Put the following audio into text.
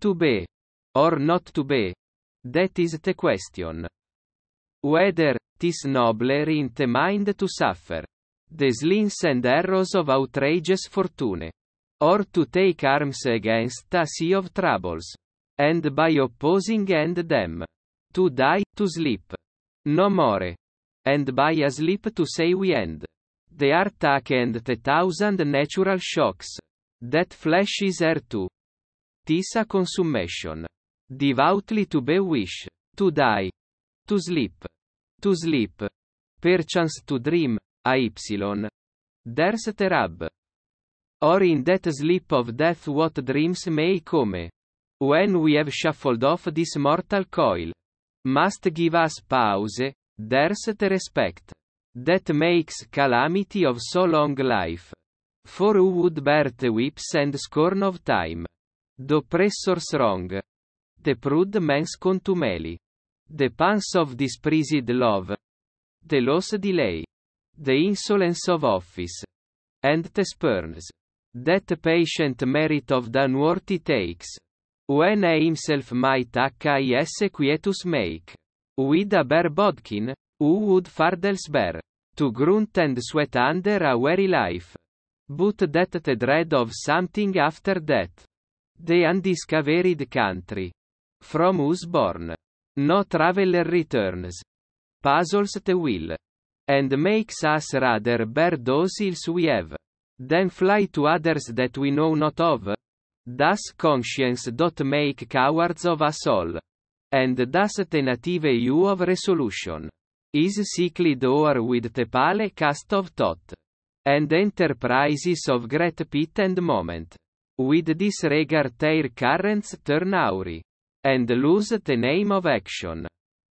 To be. Or not to be. That is the question. Whether, tis nobler in the mind to suffer. The slings and arrows of outrageous fortune. Or to take arms against a sea of troubles. And by opposing end them. To die, to sleep. No more. And by a sleep to say we end. The attack and the thousand natural shocks. That flesh is heir to. Tisa consummation. Devoutly to be wish. To die. To sleep. To sleep. Perchance to dream. AY. There's terab. Or in that sleep of death what dreams may come. When we have shuffled off this mortal coil. Must give us pause, there's the respect. That makes calamity of so long life. For who would bear the whips and scorn of time? The Pressor's Wrong. The Prude Mens Contumeli. The Pans of Disprised Love. The loss Delay. The Insolence of Office. And the Spurns. That Patient Merit of Dunworthy Takes. When he himself might his quietus make. With a bare bodkin, who would fardels bear. To grunt and sweat under a weary life. But that the dread of something after death. The Undiscovered Country. From whose Born. No Traveler Returns. Puzzles the Will. And makes us rather bear those ills we have. Then fly to others that we know not of. Thus conscience doth make cowards of us all. And thus the native you of resolution. Is sickly door with the pale cast of thought. And enterprises of great pit and moment with disregard their currents turnauri. And lose the name of action.